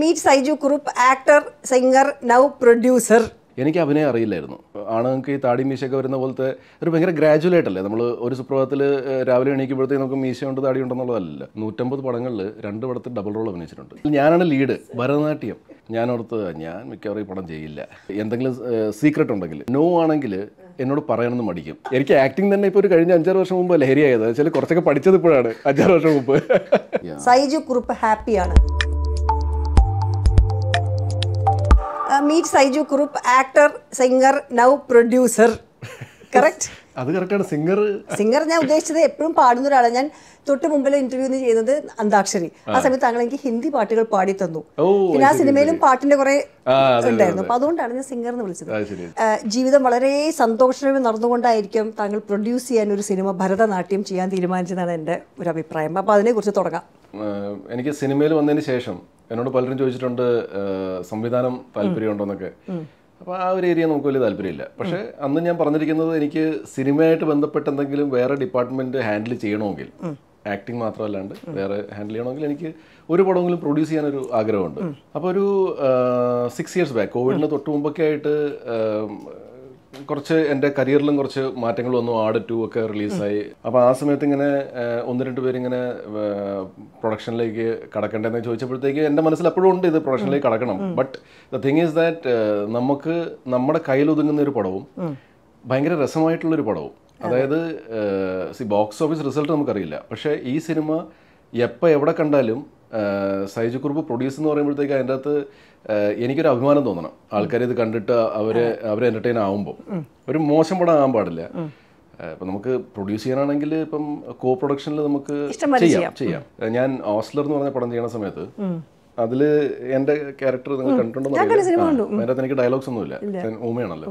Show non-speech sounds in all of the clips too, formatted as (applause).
meet Saiju Kurup actor singer now producer എനിക്ക് അഭിനയം അറിയില്ലായിരുന്നു ആണുങ്ങൾക്ക് ഈ താടി മീശയൊക്കെ വരുന്ന പോലത്തെ ഒരു ഭയങ്കര ഗ്രാജുവലായിട്ട് അല്ലേ നമ്മൾ ഒരു സുപ്രഭാതത്തിൽ രാവിലെ എണീക്കുമ്പോഴത്തേക്ക് നമുക്ക് മീശയുണ്ട് താടി ഉണ്ടെന്നുള്ളതല്ല നൂറ്റമ്പത് പടങ്ങളിൽ രണ്ട് പടത്തിൽ ഡബിൾ റോൾ അഭിനയിച്ചിട്ടുണ്ട് ഞാനാണ് ലീഡ് ഭരതനാട്യം ഞാൻ ഓർത്ത് ഞാൻ മിക്കവാറും ഈ പടം ചെയ്യില്ല എന്തെങ്കിലും സീക്രട്ട് ഉണ്ടെങ്കിൽ നോ ആണെങ്കിൽ എന്നോട് പറയണമെന്ന് മടിക്കും എനിക്ക് ആക്ടിങ് തന്നെ ഇപ്പോൾ ഒരു കഴിഞ്ഞ അഞ്ചാറ് വർഷം മുമ്പ് ലഹരിയായത് ചില കുറച്ചൊക്കെ പഠിച്ചത് ഇപ്പോഴാണ് അഞ്ചാറ് വർഷം മുമ്പ് സൈജു കുറുപ്പ് ഹാപ്പിയാണ് meet Saiju Kurup actor singer now producer correct (laughs) അത് ആണ് സിംഗർ സിംഗർ ഞാൻ ഉദ്ദേശിച്ചത് എപ്പോഴും പാടുന്ന ഒരാളാണ് ഞാൻ തൊട്ട് മുമ്പിൽ ഇന്റർവ്യൂ ചെയ്യുന്നത് അന്താക്ഷരി ആ സമയത്ത് താങ്കൾ എനിക്ക് ഹിന്ദി പാട്ടുകൾ പാടി തന്നു പിന്നെ ആ സിനിമയിലും പാട്ടിന്റെ കുറെ ഉണ്ടായിരുന്നു അപ്പൊ അതുകൊണ്ടാണ് ഞാൻ സിംഗർ എന്ന് വിളിച്ചത് ജീവിതം വളരെ സന്തോഷമായി നടന്നുകൊണ്ടായിരിക്കും താങ്കൾ പ്രൊഡ്യൂസ് ചെയ്യാൻ ഒരു സിനിമ ഭരതനാട്യം ചെയ്യാൻ തീരുമാനിച്ചതാണ് എൻ്റെ ഒരു അഭിപ്രായം അപ്പൊ അതിനെക്കുറിച്ച് തുടങ്ങാം എനിക്ക് സിനിമയിൽ വന്നതിന് ശേഷം എന്നോട് പലരും ചോദിച്ചിട്ടുണ്ട് സംവിധാനം താല്പര്യമുണ്ടോന്നൊക്കെ അപ്പോൾ ആ ഒരു ഏരിയ നമുക്ക് വലിയ താല്പര്യമില്ല പക്ഷേ അന്ന് ഞാൻ പറഞ്ഞിരിക്കുന്നത് എനിക്ക് സിനിമയായിട്ട് ബന്ധപ്പെട്ട് എന്തെങ്കിലും വേറെ ഡിപ്പാർട്ട്മെന്റ് ഹാൻഡിൽ ചെയ്യണമെങ്കിൽ ആക്ടിങ് മാത്രമല്ലാണ്ട് വേറെ ഹാൻഡിൽ ചെയ്യണമെങ്കിൽ എനിക്ക് ഒരു പടമെങ്കിലും പ്രൊഡ്യൂസ് ചെയ്യാനൊരു ആഗ്രഹമുണ്ട് അപ്പോൾ ഒരു സിക്സ് ഇയേഴ്സ് ബാക്ക് കോവിഡിന് തൊട്ട് മുമ്പൊക്കെ ആയിട്ട് കുറച്ച് എൻ്റെ കരിയറിലും കുറച്ച് മാറ്റങ്ങൾ വന്നു ആട് ടു ഒക്കെ റിലീസായി അപ്പോൾ ആ സമയത്ത് ഇങ്ങനെ ഒന്ന് രണ്ട് പേരിങ്ങനെ പ്രൊഡക്ഷനിലേക്ക് കടക്കണ്ടെന്ന് ചോദിച്ചപ്പോഴത്തേക്ക് എൻ്റെ മനസ്സിൽ അപ്പോഴും ഉണ്ട് ഇത് പ്രൊഡക്ഷനിലേക്ക് കടക്കണം but the thing is that നമുക്ക് നമ്മുടെ കയ്യിൽ ഒതുങ്ങുന്ന ഒരു പടവും ഭയങ്കര രസമായിട്ടുള്ളൊരു പടവും അതായത് സി ബോക്സ് ഓഫീസ് റിസൾട്ട് നമുക്കറിയില്ല പക്ഷേ ഈ സിനിമ എപ്പോൾ എവിടെ കണ്ടാലും സൈജു കുറുപ്പ് പ്രൊഡ്യൂസ് എന്ന് പറയുമ്പോഴത്തേക്ക് അതിൻ്റെ അകത്ത് എനിക്കൊരു അഭിമാനം തോന്നണം ആൾക്കാർ ഇത് കണ്ടിട്ട് അവരെ അവർ എൻ്റർടൈൻ ആവുമ്പോൾ ഒരു മോശം പടം ആകാൻ പാടില്ല ഇപ്പം നമുക്ക് പ്രൊഡ്യൂസ് ചെയ്യാനാണെങ്കിൽ ഇപ്പം കോ പ്രൊഡക്ഷനിൽ നമുക്ക് ചെയ്യാം ചെയ്യാം ഞാൻ ഓസ്ലർ എന്ന് പറഞ്ഞ പടം ചെയ്യണ സമയത്ത് അതിൽ എൻ്റെ ക്യാരക്ടർ നിങ്ങൾ കണ്ടിട്ടുണ്ടോ അറിയാം അതിനകത്ത് എനിക്ക് ഡയലോഗ്സ് ഒന്നുമില്ല ഓമയാണല്ലോ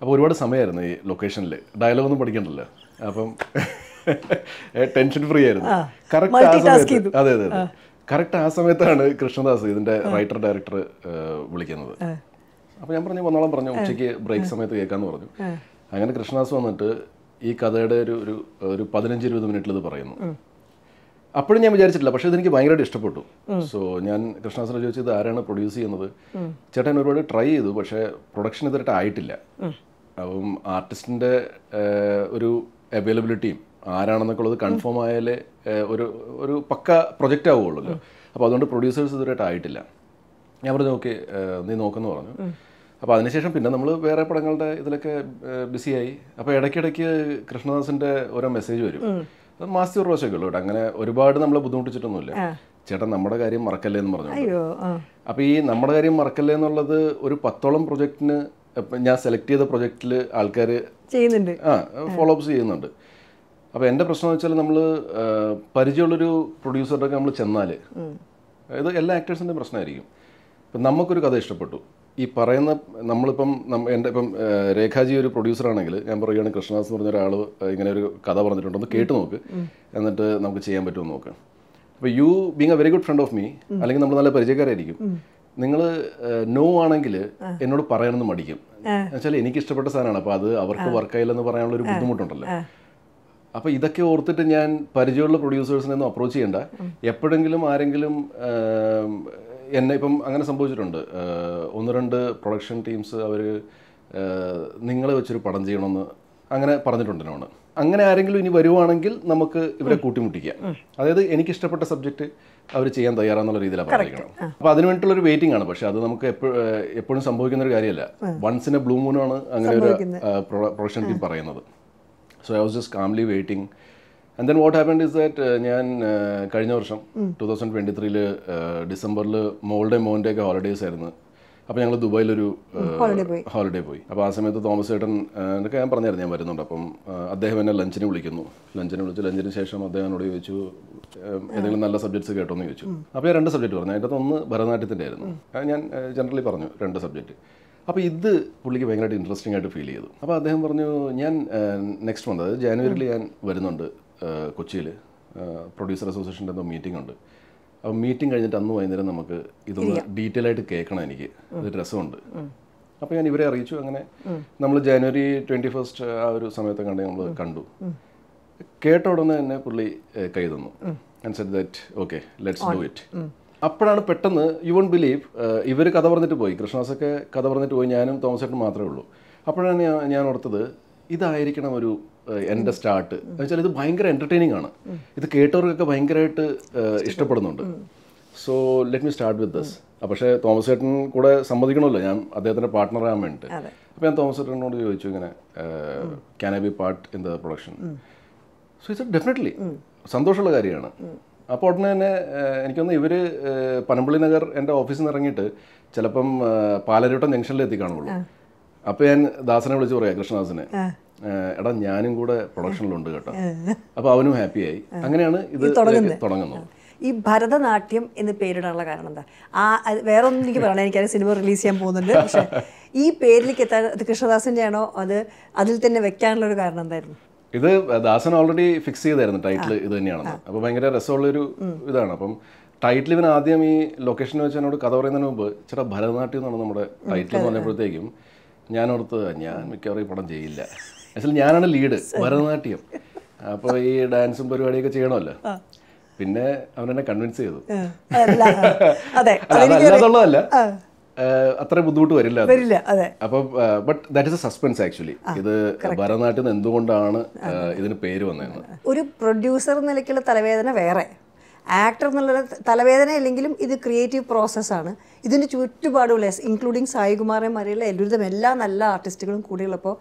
അപ്പോൾ ഒരുപാട് സമയമായിരുന്നു ഈ ലൊക്കേഷനിൽ ഡയലോഗ് ഒന്നും പഠിക്കണ്ടല്ലോ അപ്പം (laughs) ടെൻഷൻ ഫ്രീ ആയിരുന്നു കറക്റ്റ് ആ സമയത്ത് അതെ അതെ കറക്റ്റ് ആ സമയത്താണ് കൃഷ്ണദാസ് ഇതിന്റെ റൈറ്റർ ഡയറക്ടർ വിളിക്കുന്നത് അപ്പോൾ ഞാൻ പറഞ്ഞു ഒന്നോളം പറഞ്ഞു ഉച്ചയ്ക്ക് ബ്രേക്ക് സമയത്ത് കേൾക്കാന്ന് പറഞ്ഞു അങ്ങനെ കൃഷ്ണദാസ് വന്നിട്ട് ഈ കഥയുടെ ഒരു ഒരു ഒരു പതിനഞ്ച് ഇരുപത് മിനിറ്റിൽ ഇത് പറയുന്നു അപ്പോഴും ഞാൻ വിചാരിച്ചിട്ടില്ല പക്ഷേ ഇതെനിക്ക് ഭയങ്കരമായിട്ട് ഇഷ്ടപ്പെട്ടു സോ ഞാൻ കൃഷ്ണദാസിനെ ചോദിച്ചത് ആരാണ് പ്രൊഡ്യൂസ് ചെയ്യുന്നത് ചേട്ടൻ ഒരുപാട് ട്രൈ ചെയ്തു പക്ഷേ പ്രൊഡക്ഷൻ ഇതുവരെ ആയിട്ടില്ല അപ്പം ആർട്ടിസ്റ്റിൻ്റെ ഒരു അവൈലബിലിറ്റിയും ആരാണെന്നൊക്കെ ഉള്ളത് കൺഫേം ആയാലേ ഒരു ഒരു പക്ക പ്രൊജക്റ്റ് ആവുകയുള്ളൂ അപ്പോൾ അതുകൊണ്ട് പ്രൊഡ്യൂസേഴ്സ് ഇതുവരെയായിട്ട് ആയിട്ടില്ല ഞാൻ പറഞ്ഞു ഓക്കെ നീ നോക്കുന്നു പറഞ്ഞു അപ്പോൾ അതിനുശേഷം പിന്നെ നമ്മൾ വേറെ പടങ്ങളുടെ ഇതിലൊക്കെ ബിസിയായി അപ്പോൾ ഇടയ്ക്കിടയ്ക്ക് കൃഷ്ണദാസിൻ്റെ ഓരോ മെസ്സേജ് വരും അത് ഒരു പ്രാവശ്യമൊക്കെ ഉള്ളൂ അങ്ങനെ ഒരുപാട് നമ്മൾ ബുദ്ധിമുട്ടിച്ചിട്ടൊന്നുമില്ല ചേട്ടൻ നമ്മുടെ കാര്യം മറക്കല്ലേ എന്ന് പറഞ്ഞു അപ്പോൾ ഈ നമ്മുടെ കാര്യം മറക്കല്ലേ എന്നുള്ളത് ഒരു പത്തോളം പ്രൊജക്റ്റിന് ഞാൻ സെലക്ട് ചെയ്ത പ്രൊജക്റ്റിൽ ആൾക്കാർ ചെയ്യുന്നുണ്ട് ആ ഫോളോ അപ്സ് ചെയ്യുന്നുണ്ട് അപ്പോൾ എൻ്റെ പ്രശ്നം എന്ന് വെച്ചാൽ നമ്മൾ പരിചയമുള്ളൊരു പ്രൊഡ്യൂസറുടെ ഒക്കെ നമ്മൾ ചെന്നാൽ അതായത് എല്ലാ ആക്ടേഴ്സിൻ്റെ പ്രശ്നമായിരിക്കും ഇപ്പം നമുക്കൊരു കഥ ഇഷ്ടപ്പെട്ടു ഈ പറയുന്ന നമ്മളിപ്പം എൻ്റെ ഇപ്പം രേഖാജി ഒരു പ്രൊഡ്യൂസറാണെങ്കിൽ ഞാൻ പറയുകയാണ് കൃഷ്ണദാസ് എന്ന് പറഞ്ഞ ഇങ്ങനെ ഒരു കഥ പറഞ്ഞിട്ടുണ്ടെന്ന് കേട്ട് നോക്ക് എന്നിട്ട് നമുക്ക് ചെയ്യാൻ പറ്റുമോ നോക്ക് അപ്പോൾ you being a very good friend of me അല്ലെങ്കിൽ നമ്മൾ നല്ല പരിചയക്കാരായിരിക്കും നിങ്ങൾ നോ ആണെങ്കിൽ എന്നോട് പറയണമെന്ന് മടിക്കും എന്നുവെച്ചാൽ എനിക്ക് ഇഷ്ടപ്പെട്ട സാധനമാണ് അപ്പോൾ അത് അവർക്ക് വർക്കായില്ലെന്ന് പറയാനുള്ള ഒരു ബുദ്ധിമുട്ടുണ്ടല്ലോ അപ്പോൾ ഇതൊക്കെ ഓർത്തിട്ട് ഞാൻ പരിചയമുള്ള പ്രൊഡ്യൂസേഴ്സിനെ ഒന്നും അപ്രോച്ച് ചെയ്യണ്ട എപ്പോഴെങ്കിലും ആരെങ്കിലും എന്നെ ഇപ്പം അങ്ങനെ സംഭവിച്ചിട്ടുണ്ട് ഒന്ന് രണ്ട് പ്രൊഡക്ഷൻ ടീംസ് അവർ നിങ്ങളെ വെച്ചൊരു പടം ചെയ്യണമെന്ന് അങ്ങനെ പറഞ്ഞിട്ടുണ്ട് അങ്ങനെ ആരെങ്കിലും ഇനി വരുവാണെങ്കിൽ നമുക്ക് ഇവരെ കൂട്ടിമുട്ടിക്കാം അതായത് എനിക്കിഷ്ടപ്പെട്ട സബ്ജക്റ്റ് അവർ ചെയ്യാൻ തയ്യാറാന്നുള്ള രീതിയിലാണ് പറഞ്ഞിരിക്കണം അപ്പോൾ അതിന് വേണ്ടിയിട്ടുള്ള ഒരു വെയിറ്റിംഗ് ആണ് പക്ഷേ അത് നമുക്ക് എപ്പോഴും സംഭവിക്കുന്ന ഒരു കാര്യമല്ല വൺസ് ഇൻ എ ബ്ലൂ ആണ് അങ്ങനെ ഒരു പ്രൊഡക്ഷൻ ടീം പറയുന്നത് so I was just calmly waiting and then what happened is that ഞാൻ കഴിഞ്ഞ വർഷം ടു തൗസൻഡ് ട്വന്റി ത്രീയിൽ ഡിസംബറിൽ മോളുടെ ഒക്കെ ഹോളിഡേസ് ആയിരുന്നു അപ്പോൾ ഞങ്ങൾ ദുബായിലൊരു ഹോളിഡേ പോയി അപ്പോൾ ആ സമയത്ത് തോമസ് ചേട്ടൻ എന്നൊക്കെ ഞാൻ പറഞ്ഞായിരുന്നു ഞാൻ വരുന്നുണ്ട് അപ്പം അദ്ദേഹം എന്നെ ലഞ്ചിന് വിളിക്കുന്നു ലഞ്ചിന് വിളിച്ച് ലഞ്ചിന് ശേഷം അദ്ദേഹം എന്നോട് ചോദിച്ചു ഏതെങ്കിലും നല്ല സബ്ജക്ട്സ് കേട്ടോ എന്ന് ചോദിച്ചു അപ്പോൾ ഞാൻ രണ്ട് സബ്ജക്റ്റ് പറഞ്ഞു അതിൻ്റെ ഒന്ന് ഭരതനാട്യത്തിൻ്റെ ആയിരുന്നു ഞാൻ ജനറലി പറഞ്ഞു രണ്ട് സബ്ജക്റ്റ് അപ്പോൾ ഇത് പുള്ളിക്ക് ഭയങ്കരമായിട്ട് ഇൻട്രസ്റ്റിംഗ് ആയിട്ട് ഫീൽ ചെയ്തു അപ്പോൾ അദ്ദേഹം പറഞ്ഞു ഞാൻ നെക്സ്റ്റ് മന്ത് അതായത് ജാനുവരിയിൽ ഞാൻ വരുന്നുണ്ട് കൊച്ചിയിൽ പ്രൊഡ്യൂസർ അസോസിയേഷൻ്റെ എന്തോ മീറ്റിംഗ് ഉണ്ട് അപ്പോൾ മീറ്റിംഗ് കഴിഞ്ഞിട്ട് അന്ന് വൈകുന്നേരം നമുക്ക് ഇതൊന്ന് ഡീറ്റെയിൽ ആയിട്ട് കേൾക്കണം എനിക്ക് അതൊരു രസമുണ്ട് അപ്പോൾ ഞാൻ ഇവരെ അറിയിച്ചു അങ്ങനെ നമ്മൾ ജനുവരി ട്വൻറ്റി ഫസ്റ്റ് ആ ഒരു സമയത്ത് കണ്ടെ നമ്മൾ കണ്ടു കേട്ട ഉടനെ തന്നെ പുള്ളി കൈ തന്നു set that okay let's do it അപ്പോഴാണ് പെട്ടെന്ന് യു വോണ്ട് ബിലീവ് ഇവർ കഥ പറഞ്ഞിട്ട് പോയി കൃഷ്ണദാസൊക്കെ കഥ പറഞ്ഞിട്ട് പോയി ഞാനും തോമസ് ചേട്ടനും മാത്രമേ ഉള്ളൂ അപ്പോഴാണ് ഞാൻ ഓർത്തത് ഇതായിരിക്കണം ഒരു എൻ്റെ സ്റ്റാർട്ട് വെച്ചാൽ ഇത് ഭയങ്കര എൻ്റർടൈനിങ് ആണ് ഇത് കേട്ടവർക്കൊക്കെ ഭയങ്കരമായിട്ട് ഇഷ്ടപ്പെടുന്നുണ്ട് so let me start with this പക്ഷേ തോമസ് ചേട്ടൻ കൂടെ സമ്മതിക്കണമല്ലോ ഞാൻ അദ്ദേഹത്തിൻ്റെ പാർട്ട്ണറാകാൻ വേണ്ടിയിട്ട് അപ്പോൾ ഞാൻ തോമസ് ചേട്ടനോട് ചോദിച്ചു ഇങ്ങനെ can I be part in the production so it's definitely സന്തോഷമുള്ള കാര്യമാണ് അപ്പോൾ ഉടനെ തന്നെ എനിക്കൊന്ന് ഇവർ പനമ്പള്ളി നഗർ എൻ്റെ ഓഫീസിൽ നിന്ന് ഇറങ്ങിയിട്ട് ചിലപ്പം പാലരൂട്ടം ജംഗ്ഷനിൽ എത്തിക്കാണുള്ളൂ അപ്പോൾ ഞാൻ ദാസനെ വിളിച്ച് പറയാം കൃഷ്ണദാസിനെ എടാ ഞാനും കൂടെ പ്രൊഡക്ഷനിലുണ്ട് കേട്ടോ അപ്പോൾ അവനും ഹാപ്പിയായി അങ്ങനെയാണ് ഇത് തുടങ്ങുന്നത് ഈ ഭരതനാട്യം എന്ന് പേരിടാനുള്ള കാരണം എന്താ ആ വേറെ ഒന്നും എനിക്ക് പറയണം എനിക്കത് സിനിമ റിലീസ് ചെയ്യാൻ പോകുന്നുണ്ട് പക്ഷേ ഈ പേരിലേക്ക് എത്താൻ അത് കൃഷ്ണദാസിൻ്റെ ആണോ അത് അതിൽ തന്നെ വെക്കാനുള്ള ഒരു കാരണം എന്തായിരുന്നു ഇത് ദാസൻ ഓൾറെഡി ഫിക്സ് ചെയ്തായിരുന്നു ടൈറ്റിൽ ഇത് തന്നെയാണെന്ന് അപ്പോൾ ഭയങ്കര രസമുള്ളൊരു ഇതാണ് അപ്പം ടൈറ്റിൽ ഇവൻ ആദ്യം ഈ ലൊക്കേഷൻ വെച്ച് എന്നോട് കഥ പറയുന്നതിന് മുമ്പ് ചേട്ടാ ഭരതനാട്യം എന്നാണ് നമ്മുടെ ടൈറ്റിൽ എന്ന് പറഞ്ഞപ്പോഴത്തേക്കും ഞാനോടുത്ത് ഞാൻ മിക്കവാറും ഈ പടം ചെയ്യില്ല അസല് ഞാനാണ് ലീഡ് ഭരതനാട്യം അപ്പോൾ ഈ ഡാൻസും പരിപാടിയൊക്കെ ചെയ്യണമല്ലോ പിന്നെ അവനെന്നെ കൺവിൻസ് ചെയ്തു അതല്ലാതുള്ളതല്ല അത്ര ബുദ്ധിമുട്ട് വരില്ല അപ്പൊ but that is a suspense actually ഇത് ഭരതനാട്യം എന്തുകൊണ്ടാണ് ഇതിന് പേര് വന്നത് ഒരു പ്രൊഡ്യൂസർ നിലയ്ക്കുള്ള തലവേദന വേറെ ആക്ടർ എന്നുള്ള തലവേദന ഇല്ലെങ്കിലും ഇത് ക്രിയേറ്റീവ് പ്രോസസ്സാണ് ഇതിൻ്റെ ചുറ്റുപാടുള്ള ഇൻക്ലൂഡിങ് സായികുമാറെ മറിയുള്ള എല്ലാ നല്ല ആർട്ടിസ്റ്റുകളും കൂടിയുള്ളപ്പോൾ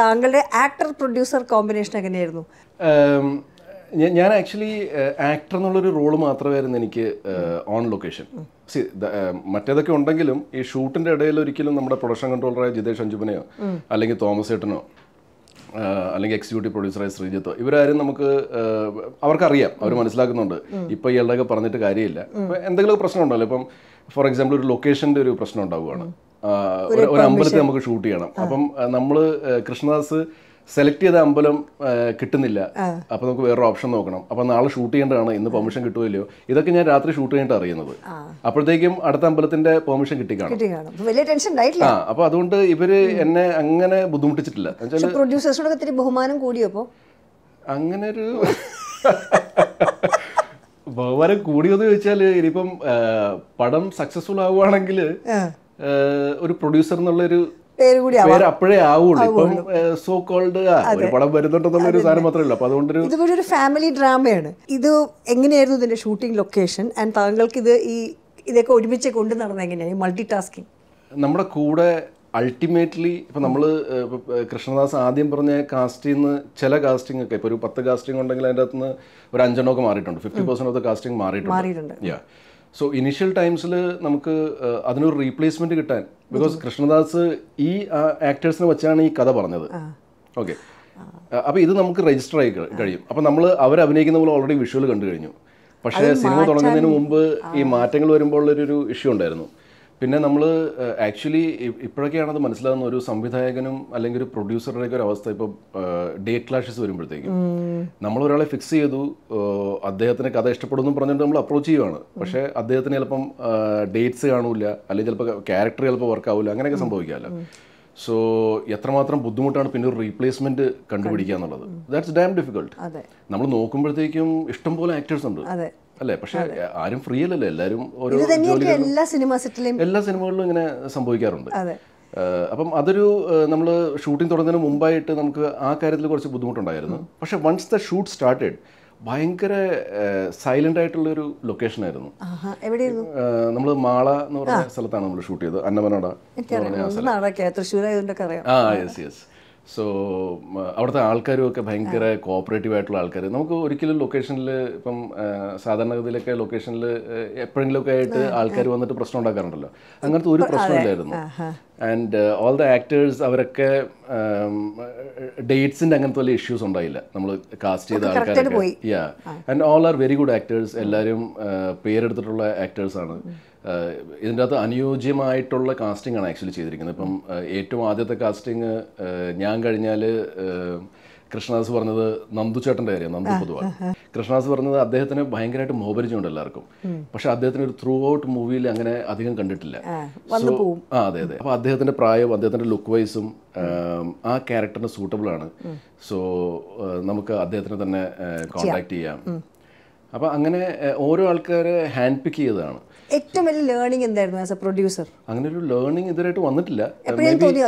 താങ്കളുടെ ആക്ടർ പ്രൊഡ്യൂസർ കോമ്പിനേഷൻ എങ്ങനെയായിരുന്നു ഞാൻ ആക്ച്വലി ആക്ടർ എന്നുള്ളൊരു റോള് മാത്രമായിരുന്നു എനിക്ക് ഓൺ ലൊക്കേഷൻ സി മറ്റേതൊക്കെ ഉണ്ടെങ്കിലും ഈ ഷൂട്ടിൻ്റെ ഇടയിൽ ഒരിക്കലും നമ്മുടെ പ്രൊഡക്ഷൻ കൺട്രോളറായ ജിതേഷ് അഞ്ജുമനെയോ അല്ലെങ്കിൽ തോമസ് ഏട്ടനോ അല്ലെങ്കിൽ എക്സിക്യൂട്ടീവ് പ്രൊഡ്യൂസറായ ശ്രീജിത്തോ ഇവരാരും നമുക്ക് അവർക്കറിയാം അവർ മനസ്സിലാക്കുന്നുണ്ട് ഇപ്പോൾ ഇയാളുടെയൊക്കെ പറഞ്ഞിട്ട് കാര്യമില്ല എന്തെങ്കിലും പ്രശ്നം ഉണ്ടല്ലോ ഇപ്പം ഫോർ എക്സാമ്പിൾ ഒരു ലൊക്കേഷൻ്റെ ഒരു പ്രശ്നം ഉണ്ടാവുകയാണ് ഒരു അമ്പലത്തിൽ നമുക്ക് ഷൂട്ട് ചെയ്യണം അപ്പം നമ്മൾ കൃഷ്ണദാസ് സെലക്ട് ചെയ്ത അമ്പലം കിട്ടുന്നില്ല അപ്പൊ നമുക്ക് വേറെ ഓപ്ഷൻ നോക്കണം അപ്പൊ നാളെ ഷൂട്ട് ചെയ്യേണ്ടതാണ് ഇന്ന് പെർമിഷൻ കിട്ടുമല്ലോ ഇതൊക്കെ ഞാൻ രാത്രി ഷൂട്ട് കഴിഞ്ഞിട്ട് അറിയുന്നത് അപ്പോഴത്തേക്കും അടുത്ത അമ്പലത്തിന്റെ പെർമിഷൻ കിട്ടി കാണും ആ അപ്പൊ അതുകൊണ്ട് ഇവര് എന്നെ അങ്ങനെ ബുദ്ധിമുട്ടിച്ചിട്ടില്ല പ്രൊഡ്യൂസേഴ്സിനോട് ബഹുമാനം കൂടിയപ്പോ അങ്ങനെ ഒരു (laughs) ബഹുമാനം കൂടിയോന്ന് ചോദിച്ചാല് ഇനിയിപ്പം പടം സക്സസ്ഫുൾ ആവുകയാണെങ്കിൽ ഒരു പ്രൊഡ്യൂസർ എന്നുള്ളൊരു പേര് അപ്പോഴേ ആവുള്ളൂ സോ കോൾഡ് ഒരു പടം വരുന്നുണ്ടെന്നുള്ള ഒരു സാധനം മാത്രമല്ല അപ്പൊ അതുകൊണ്ടൊരു ഇതുപോലെ ഒരു ഫാമിലി ഡ്രാമയാണ് ഇത് എങ്ങനെയായിരുന്നു ഇതിന്റെ ഷൂട്ടിംഗ് ലൊക്കേഷൻ ആൻഡ് താങ്കൾക്ക് ഇത് ഈ ഇതൊക്കെ ഒരുമിച്ച് കൊണ്ടു നടന്ന എങ്ങനെയാണ് മൾട്ടി ടാസ്കിങ് നമ്മുടെ കൂടെ അൾട്ടിമേറ്റ്ലി ഇപ്പം നമ്മൾ കൃഷ്ണദാസ് ആദ്യം പറഞ്ഞ കാസ്റ്റിൽ നിന്ന് ചില കാസ്റ്റിംഗ് ഒക്കെ ഇപ്പോൾ ഒരു പത്ത് കാസ്റ്റിംഗ് ഉണ്ടെങ്കിൽ അതിൻ്റെ നിന്ന് ഒരു അഞ്ചെണ്ണമൊക്കെ മാറിയിട്ടുണ്ട് fifty percent of the casting മാറിയിട്ടുണ്ട് യാ സോ ഇനിഷ്യൽ ടൈംസിൽ നമുക്ക് അതിനൊരു റീപ്ലേസ്മെന്റ് കിട്ടാൻ ബിക്കോസ് കൃഷ്ണദാസ് ഈ ആക്ടേഴ്സിനെ വെച്ചാണ് ഈ കഥ പറഞ്ഞത് ഓക്കെ അപ്പോൾ ഇത് നമുക്ക് രജിസ്റ്റർ ആയി കഴിയും അപ്പോൾ നമ്മൾ അവർ അഭിനയിക്കുന്ന പോലെ ഓൾറെഡി വിഷ്വൽ കണ്ടു കഴിഞ്ഞു പക്ഷേ സിനിമ തുടങ്ങുന്നതിന് മുമ്പ് ഈ മാറ്റങ്ങൾ വരുമ്പോൾ ഒരു ഇഷ്യൂ ഉണ്ടായിരുന്നു പിന്നെ നമ്മൾ ആക്ച്വലി ഇപ്പോഴൊക്കെയാണത് അത് മനസ്സിലാകുന്ന ഒരു സംവിധായകനും അല്ലെങ്കിൽ ഒരു പ്രൊഡ്യൂസറുടെ ഒക്കെ ഒരു അവസ്ഥ ഇപ്പോൾ ഡേറ്റ് ക്ലാഷസ് വരുമ്പോഴത്തേക്കും നമ്മൾ ഒരാളെ ഫിക്സ് ചെയ്തു അദ്ദേഹത്തിന് കഥ ഇഷ്ടപ്പെടുന്നു പറഞ്ഞിട്ട് നമ്മൾ അപ്രോച്ച് ചെയ്യുവാണ് പക്ഷേ അദ്ദേഹത്തിന് ചിലപ്പം ഡേറ്റ്സ് കാണൂല അല്ലെങ്കിൽ ചിലപ്പോൾ ക്യാരക്ടർ ചിലപ്പോൾ വർക്ക് ആവില്ല അങ്ങനെയൊക്കെ സംഭവിക്കാമല്ലോ സോ എത്രമാത്രം ബുദ്ധിമുട്ടാണ് പിന്നെ ഒരു റീപ്ലേസ്മെന്റ് കണ്ടുപിടിക്കുക എന്നുള്ളത് ദാറ്റ്സ് ഡാം ഡിഫിക്കൾട്ട് നമ്മൾ നോക്കുമ്പോഴത്തേക്കും ഇഷ്ടംപോലെ ആക്ടേഴ്സ് ഉണ്ട് അല്ലേ പക്ഷെ ആരും ഫ്രീ അല്ലല്ലോ എല്ലാവരും ഓരോ എല്ലാ സിനിമ സെറ്റിലും എല്ലാ സിനിമകളിലും ഇങ്ങനെ സംഭവിക്കാറുണ്ട് അപ്പം അതൊരു നമ്മൾ ഷൂട്ടിംഗ് തുടങ്ങുന്നതിന് മുമ്പായിട്ട് നമുക്ക് ആ കാര്യത്തിൽ കുറച്ച് ബുദ്ധിമുട്ടുണ്ടായിരുന്നു പക്ഷെ വൺസ് ദ ഷൂട്ട് സ്റ്റാർട്ടഡ് ഭയങ്കര സൈലന്റ് ആയിട്ടുള്ള ഒരു ലൊക്കേഷൻ ആയിരുന്നു നമ്മൾ മാള എന്ന് പറഞ്ഞ സ്ഥലത്താണ് നമ്മൾ ഷൂട്ട് ചെയ്തത് അന്നമനോട ആ യെസ് യെസ് സോ അവിടുത്തെ ആൾക്കാരും ഒക്കെ ഭയങ്കര കോപ്പറേറ്റീവ് ആയിട്ടുള്ള ആൾക്കാർ നമുക്ക് ഒരിക്കലും ലൊക്കേഷനിൽ ഇപ്പം സാധാരണഗതിയിലൊക്കെ ലൊക്കേഷനിൽ എപ്പോഴെങ്കിലുമൊക്കെ ആയിട്ട് ആൾക്കാർ വന്നിട്ട് പ്രശ്നം ഉണ്ടാക്കാറുണ്ടല്ലോ അങ്ങനത്തെ ഒരു പ്രശ്നമില്ലായിരുന്നു ആൻഡ് ഓൾ ദ ആക്ടേഴ്സ് അവരൊക്കെ ഡേറ്റ്സിൻ്റെ അങ്ങനത്തെ വലിയ ഇഷ്യൂസ് ഉണ്ടായില്ല നമ്മൾ കാസ്റ്റ് ചെയ്ത ആൾക്കാരൊക്കെ yeah and all are very good actors എല്ലാവരും പേരെടുത്തിട്ടുള്ള ആക്ടേഴ്സാണ് ആണ് ഇതിൻ്റെ അകത്ത് അനുയോജ്യമായിട്ടുള്ള കാസ്റ്റിംഗ് ആണ് ആക്ച്വലി ചെയ്തിരിക്കുന്നത് ഇപ്പം ഏറ്റവും ആദ്യത്തെ കാസ്റ്റിംഗ് ഞാൻ കഴിഞ്ഞാൽ കൃഷ്ണദാസ് പറഞ്ഞത് നന്ദു ചേട്ടൻ്റെ കാര്യം നന്ദു പൊതുവാണ് കൃഷ്ണദാസ് പറഞ്ഞത് അദ്ദേഹത്തിന് ഭയങ്കരമായിട്ട് മോപരിചയമുണ്ട് എല്ലാവർക്കും പക്ഷെ അദ്ദേഹത്തിന് ഒരു ത്രൂ ഔട്ട് മൂവിയിൽ അങ്ങനെ അധികം കണ്ടിട്ടില്ല സോ ആ അതെ അതെ അപ്പോൾ അദ്ദേഹത്തിൻ്റെ പ്രായവും അദ്ദേഹത്തിൻ്റെ ലുക്ക് വൈസും ആ ക്യാരക്ടറിന് സൂട്ടബിൾ ആണ് സോ നമുക്ക് അദ്ദേഹത്തിനെ തന്നെ കോൺടാക്ട് ചെയ്യാം അപ്പോൾ അങ്ങനെ ഓരോ ആൾക്കാരെ ഹാൻഡ് പിക്ക് ചെയ്തതാണ് ഏറ്റവും വലിയ ലേണിംഗ് എന്തായിരുന്നു ആസ് എ പ്രൊഡ്യൂസർ അങ്ങനെ ഒരു ലേണിംഗ് ഇതുവരായിട്ട് വന്നിട്ടില്ല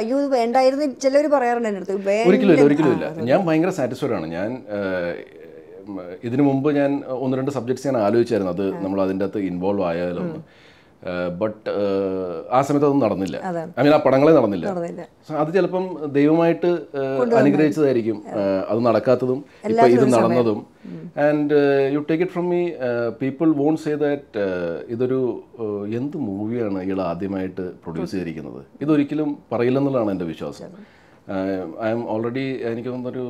അയ്യോ വേണ്ടായിരുന്നു ചിലവർ പറയാറുണ്ട് ഒരിക്കലും ഒരിക്കലും ഇല്ല ഞാൻ ഭയങ്കര സാറ്റിസ്ഫൈഡ് ആണ് ഞാൻ ഇതിനു മുമ്പ് ഞാൻ ഒന്ന് രണ്ട് സബ്ജക്ട്സ് ഞാൻ ആലോചിച്ചായിരുന്നു അത് നമ്മൾ അതിൻ്റെ അകത്ത് ഇൻവോൾവ് ആയാലും ബട്ട് ആ സമയത്ത് അതൊന്നും നടന്നില്ല ഐ മീൻ ആ പടങ്ങളെ നടന്നില്ല അത് ചിലപ്പം ദൈവമായിട്ട് അനുഗ്രഹിച്ചതായിരിക്കും അത് നടക്കാത്തതും ഇപ്പൊ ഇത് നടന്നതും and you take it from me people won't say that ഇതൊരു എന്ത് മൂവിയാണ് ഇയാൾ ആദ്യമായിട്ട് പ്രൊഡ്യൂസ് ചെയ്തിരിക്കുന്നത് ഇതൊരിക്കലും പറയില്ലെന്നുള്ളതാണ് എൻ്റെ വിശ്വാസം ഐ എം ഓൾറെഡി എനിക്ക് തോന്നുന്നൊരു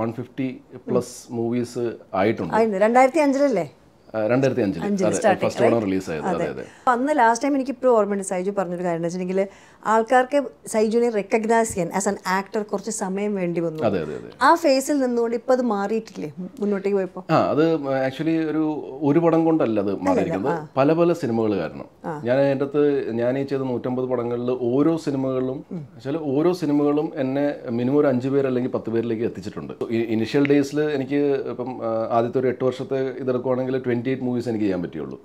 വൺ ഫിഫ്റ്റി പ്ലസ് മൂവീസ് ആയിട്ടുണ്ട് രണ്ടായിരത്തി അഞ്ചിലല്ലേ ഫസ്റ്റ് റിലീസ് അതെ അതെ അന്ന് ലാസ്റ്റ് ടൈം എനിക്ക് ഇപ്പോഴും ഓർമ്മയുണ്ട് സൈജു പറഞ്ഞൊരു കാര്യം വെച്ചിട്ടുണ്ടെങ്കിൽ ആൾക്കാർക്ക് സൈജുവിനെ റെക്കഗ്നൈസ് ചെയ്യാൻ ആസ് ആൻ ആക്ടർ കുറച്ച് സമയം വേണ്ടി വന്നു അതെ അതെ ആ ഫേസിൽ നിന്നുകൊണ്ട് ഇപ്പൊ അത് മാറിയിട്ടില്ലേ മുന്നോട്ടേക്ക് പോയപ്പോൾ ആ അത് ആക്ച്വലി ഒരു ഒരു പടം കൊണ്ടല്ല അത് മാറിയിരിക്കുന്നത് പല പല സിനിമകൾ കാരണം ഞാൻ അതിൻ്റെ അടുത്ത് ഞാൻ ഈ ചെയ്ത നൂറ്റമ്പത് പടങ്ങളിൽ ഓരോ സിനിമകളിലും ചില ഓരോ സിനിമകളും എന്നെ മിനിമം ഒരു അഞ്ചു പേര് അല്ലെങ്കിൽ പത്ത് പേരിലേക്ക് എത്തിച്ചിട്ടുണ്ട് ഇനിഷ്യൽ ഡേയ്സിൽ എനിക്ക് ഇപ്പം ആദ്യത്തെ ഒരു എട്ട് വർഷത്തെ ഇതെടുക്കുവാണെങ്കിൽ ട്വൻറ്റി എയ്റ്റ് മൂവീസ് എനിക്ക് ചെയ്യാൻ പറ്റുള്ളൂ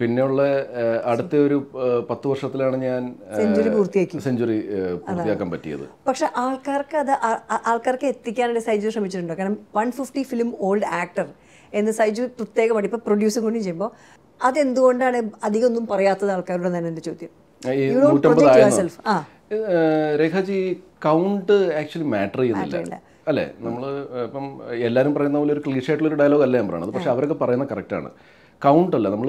പിന്നെയുള്ള അടുത്ത ഒരു പത്ത് വർഷത്തിലാണ് ഞാൻ സെഞ്ചുറി പൂർത്തിയാക്കി സെഞ്ചുറി പൂർത്തിയാക്കാൻ പറ്റിയത് പക്ഷെ ആൾക്കാർക്ക് അത് ആൾക്കാർക്ക് എത്തിക്കാനായിട്ട് സൈജു ശ്രമിച്ചിട്ടുണ്ടോ കാരണം one fifty film old actor എന്ന് സൈജു പ്രത്യേകമായിട്ട് ഇപ്പോൾ പ്രൊഡ്യൂസും കൂടി ചെയ്യുമ്പോൾ അതെന്തുകൊണ്ടാണ് അധികം ഒന്നും പറയാത്തത് ആൾക്കാരുടെ തന്നെ എൻ്റെ ചോദ്യം രേഖാജി കൗണ്ട് ആക്ച്വലി മാറ്റർ ചെയ്യുന്നില്ല അല്ലേ നമ്മൾ ഇപ്പം എല്ലാവരും പറയുന്ന പോലെ ഒരു ക്ലീഷായിട്ടുള്ള ഒരു ഡയലോഗ് അല്ല ഞാൻ പറയുന്നത് പക്ഷെ അവരൊക്കെ പറയുന്ന കറക്റ്റാണ് കൗണ്ട് അല്ല നമ്മൾ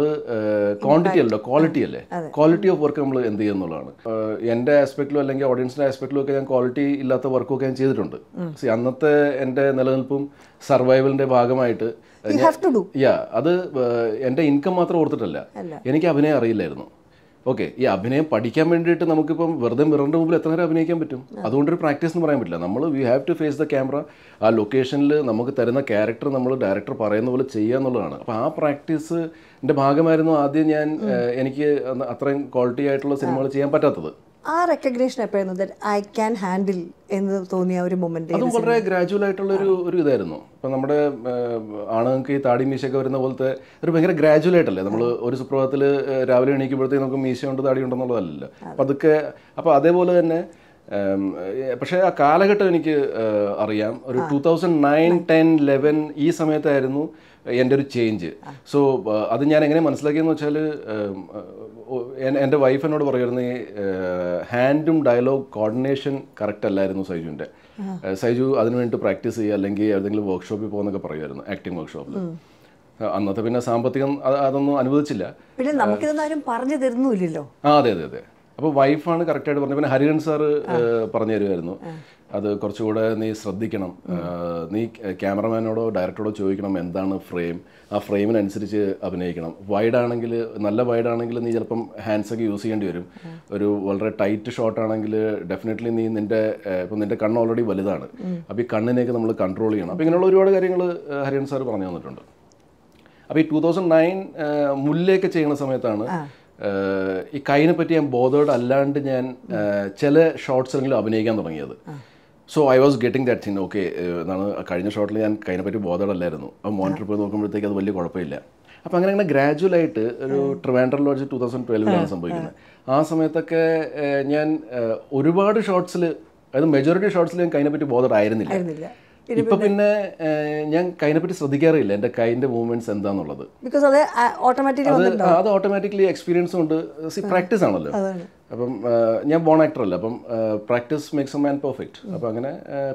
ക്വാണ്ടിറ്റി അല്ലല്ലോ ക്വാളിറ്റി അല്ലേ ക്വാളിറ്റി ഓഫ് വർക്ക് നമ്മൾ എന്ത് ചെയ്യുന്നുള്ളതാണ് എൻ്റെ ആസ്പെക്റ്റിലും അല്ലെങ്കിൽ ഓഡിയൻസിൻ്റെ ആസ്പെക്റ്റിലും ഒക്കെ ഞാൻ ക്വാളിറ്റി ഇല്ലാത്ത ഒക്കെ ഞാൻ ചെയ്തിട്ടുണ്ട് സി അന്നത്തെ എൻ്റെ നിലനിൽപ്പും സർവൈവലിൻ്റെ ഭാഗമായിട്ട് യാ അത് എൻ്റെ ഇൻകം മാത്രം ഓർത്തിട്ടല്ല എനിക്ക് അഭിനയം അറിയില്ലായിരുന്നു ഓക്കെ ഈ അഭിനയം പഠിക്കാൻ വേണ്ടിയിട്ട് നമുക്കിപ്പം വെറുതെ മിററിൻ്റെ മുമ്പിൽ എത്ര നേരം അഭിനയിക്കാൻ പറ്റും അതുകൊണ്ടൊരു പ്രാക്ടീസ് എന്ന് പറയാൻ പറ്റില്ല നമ്മൾ we have to face the camera ആ ലൊക്കേഷനിൽ നമുക്ക് തരുന്ന ക്യാരക്ടർ നമ്മൾ ഡയറക്ടർ പറയുന്ന പോലെ ചെയ്യുക എന്നുള്ളതാണ് അപ്പോൾ ആ പ്രാക്ടീസിൻ്റെ ഭാഗമായിരുന്നു ആദ്യം ഞാൻ എനിക്ക് അത്രയും ക്വാളിറ്റി ആയിട്ടുള്ള സിനിമകൾ ചെയ്യാൻ പറ്റാത്തത് ആ റെക്കഗ്നേഷൻ എപ്പോഴായിരുന്നു ഐ ക്യാൻ ഹാൻഡിൽ എന്ന് തോന്നിയ ഒരു മൊമെന്റ് അതും വളരെ ഗ്രാജുവൽ ആയിട്ടുള്ള ഒരു ഒരു ഇതായിരുന്നു ഇപ്പം നമ്മുടെ ആണുങ്ങൾക്ക് ഈ താടി മീശയൊക്കെ വരുന്ന പോലത്തെ ഒരു ഭയങ്കര ഗ്രാജുവൽ ആയിട്ടല്ലേ നമ്മൾ ഒരു സുപ്രഭാതത്തിൽ രാവിലെ എണീക്കുമ്പോഴത്തേക്ക് നമുക്ക് മീശയുണ്ട് താടി ഉണ്ടെന്നുള്ളതല്ല അപ്പം അതൊക്കെ അപ്പം അതേപോലെ തന്നെ പക്ഷേ ആ കാലഘട്ടം എനിക്ക് അറിയാം ഒരു two thousand nine ten eleven ഈ സമയത്തായിരുന്നു എൻ്റെ ഒരു ചേഞ്ച് സോ അത് ഞാൻ എങ്ങനെ മനസ്സിലാക്കിയെന്ന് വെച്ചാൽ എൻ്റെ വൈഫ് എന്നോട് പറയുന്നത് ഹാൻഡും ഡയലോഗ് കോർഡിനേഷൻ കറക്റ്റ് അല്ലായിരുന്നു സൈജുവിൻ്റെ സൈജു അതിന് വേണ്ടിയിട്ട് പ്രാക്ടീസ് ചെയ്യുക അല്ലെങ്കിൽ ഏതെങ്കിലും വർക്ക്ഷോപ്പിൽ പോകുന്നൊക്കെ പറയുമായിരുന്നു ആക്ടിങ് വർക്ക്ഷോപ്പിൽ അന്നത്തെ പിന്നെ സാമ്പത്തികം അതൊന്നും അനുവദിച്ചില്ല പിന്നെ നമുക്കിതൊന്നും ആരും പറഞ്ഞു തരുന്നില്ലല്ലോ ആ അതെ അതെ അതെ അപ്പോൾ വൈഫാണ് കറക്റ്റായിട്ട് പറഞ്ഞത് പിന്നെ ഹരിഹൻ സാറ് പറഞ്ഞു തരുമായിരുന്നു അത് കുറച്ചുകൂടെ നീ ശ്രദ്ധിക്കണം നീ ക്യാമറമാനോടോ ഡയറക്ടറോടോ ചോദിക്കണം എന്താണ് ഫ്രെയിം ആ ഫ്രെയിമിനനുസരിച്ച് അഭിനയിക്കണം വൈഡ് ആണെങ്കിൽ നല്ല വൈഡ് ആണെങ്കിൽ നീ ചിലപ്പം ഹാൻഡ്സ് ഒക്കെ യൂസ് ചെയ്യേണ്ടി വരും ഒരു വളരെ ടൈറ്റ് ഷോട്ട് ആണെങ്കിൽ ഡെഫിനറ്റ്ലി നീ നിന്റെ ഇപ്പം നിന്റെ കണ്ണ് ഓൾറെഡി വലുതാണ് അപ്പോൾ ഈ കണ്ണിനെയൊക്കെ നമ്മൾ കൺട്രോൾ ചെയ്യണം അപ്പോൾ ഇങ്ങനെയുള്ള ഒരുപാട് കാര്യങ്ങൾ ഹരിഹൻ സാർ പറഞ്ഞു തന്നിട്ടുണ്ട് അപ്പോൾ ഈ ടൂ തൗസൻഡ് നയൻ മുല്ലയൊക്കെ ചെയ്യുന്ന സമയത്താണ് ഈ കൈനെ പറ്റി ഞാൻ ബോധേഡ് അല്ലാണ്ട് ഞാൻ ചില ഷോർട്സിലെങ്കിലും അഭിനയിക്കാൻ തുടങ്ങിയത് so I was getting that scene okay എന്നാണ് കഴിഞ്ഞ ഷോട്ടിൽ ഞാൻ കൈനെ പറ്റി ബോധേഡ് അല്ലായിരുന്നു അപ്പോൾ മോണിറ്റർ പോയി നോക്കുമ്പോഴത്തേക്ക് അത് വലിയ കുഴപ്പമില്ല അപ്പം അങ്ങനെ അങ്ങനെ ഗ്രാജുവലായിട്ട് ഒരു ട്രിവാൻഡർ ലോഡ്ജ് ടു തൗസൻഡ് ട്വൽവിലാണ് സംഭവിക്കുന്നത് ആ സമയത്തൊക്കെ ഞാൻ ഒരുപാട് ഷോർട്സിൽ അതായത് മെജോറിറ്റി ഷോർട്സിൽ ഞാൻ കൈനെ പറ്റി ബോധേഡ് ആയിരുന്നില്ല ഇപ്പൊ പിന്നെ ഞാൻ കൈനെ പറ്റി ശ്രദ്ധിക്കാറില്ല എന്റെ കൈന്റെ മൂവ്മെന്റ്സ് എന്താന്നുള്ളത് ബിക്കോസ് അത് ഓട്ടോമാറ്റിക്കലി അത് ഓട്ടോമാറ്റിക്കലി എക്സ്പീരിയൻസ് ഉണ്ട് പ്രാക്ടീസ് ആണല്ലോ അപ്പം ഞാൻ ബോൺ ആക്ടർ അല്ല അപ്പം practice makes a man perfect അപ്പം അങ്ങനെ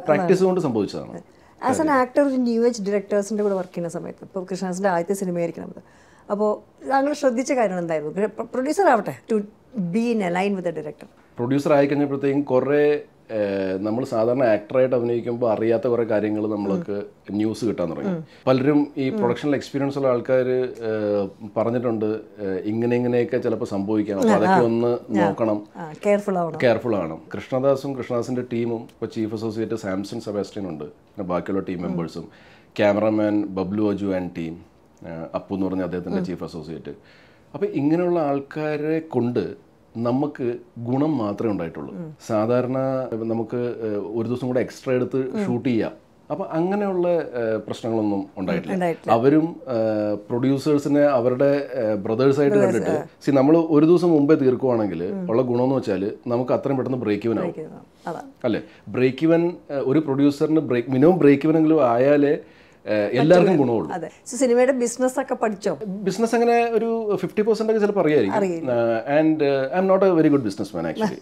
പ്രാക്ടീസ് കൊണ്ട് സംഭവിച്ചതാണ് ആസ് ആൻ ആക്ടർ ഒരു ന്യൂ ഏജ് ഡയറക്ടേഴ്സിൻ്റെ കൂടെ വർക്ക് ചെയ്യുന്ന സമയത്ത് ഇപ്പോൾ കൃഷ്ണാസിൻ്റെ ആദ്യത്തെ സിനിമയായിരിക്കണം അത് അപ്പോൾ താങ്കൾ ശ്രദ്ധിച്ച കാര്യം എന്തായിരുന്നു പ്രൊഡ്യൂസർ ആവട്ടെ to be in align with director producer ആയി കഴിഞ്ഞപ്പോഴത്തേക്കും കുറേ നമ്മൾ സാധാരണ ആക്ടറായിട്ട് അഭിനയിക്കുമ്പോൾ അറിയാത്ത കുറേ കാര്യങ്ങൾ നമ്മൾക്ക് ന്യൂസ് കിട്ടാൻ തുടങ്ങി പലരും ഈ പ്രൊഡക്ഷനിൽ എക്സ്പീരിയൻസ് ഉള്ള ആൾക്കാർ പറഞ്ഞിട്ടുണ്ട് ഇങ്ങനെ ഇങ്ങനെയൊക്കെ ചിലപ്പോൾ സംഭവിക്കാം അപ്പോൾ അതൊക്കെ ഒന്ന് നോക്കണം കെയർഫുൾ ആവണം കൃഷ്ണദാസും കൃഷ്ണദാസിൻ്റെ ടീമും ഇപ്പോൾ ചീഫ് അസോസിയേറ്റ് സാംസൺ സെബാസ്റ്റ്യൻ ഉണ്ട് പിന്നെ ബാക്കിയുള്ള ടീം മെമ്പേഴ്സും cameraman Bablu Aju and team Appu എന്ന് പറഞ്ഞ അദ്ദേഹത്തിൻ്റെ ചീഫ് അസോസിയേറ്റ് അപ്പോൾ ഇങ്ങനെയുള്ള ആൾക്കാരെ കൊണ്ട് നമുക്ക് ഗുണം മാത്രമേ ഉണ്ടായിട്ടുള്ളൂ സാധാരണ നമുക്ക് ഒരു ദിവസം കൂടെ എക്സ്ട്രാ എടുത്ത് ഷൂട്ട് ചെയ്യാം അപ്പൊ അങ്ങനെയുള്ള പ്രശ്നങ്ങളൊന്നും ഉണ്ടായിട്ടില്ല അവരും പ്രൊഡ്യൂസേഴ്സിനെ അവരുടെ ബ്രദേഴ്സ് ആയിട്ട് കണ്ടിട്ട് സി നമ്മൾ ഒരു ദിവസം മുമ്പേ തീർക്കുവാണെങ്കിൽ ഉള്ള ഗുണമെന്ന് വെച്ചാൽ നമുക്ക് അത്രയും പെട്ടെന്ന് ബ്രേക്ക് ഇവൻ ആവും അല്ലേ ബ്രേക്ക് ഇവൻ ഒരു പ്രൊഡ്യൂസറിന് ബ്രേക്ക് മിനിമം ബ്രേക്ക് ഇവനെങ്കിലും ആയാലേ എല്ലാവർക്കും ഗുണമുള്ളൂ അതെ സിനിമയുടെ ബിസിനസ് ഒക്കെ പഠിച്ചോ ബിസിനസ് അങ്ങനെ ഒരു ഫിഫ്റ്റി പെർസെന്റ് ഒക്കെ ചിലപ്പോൾ അറിയായിരിക്കും and I'm not a very good business man actually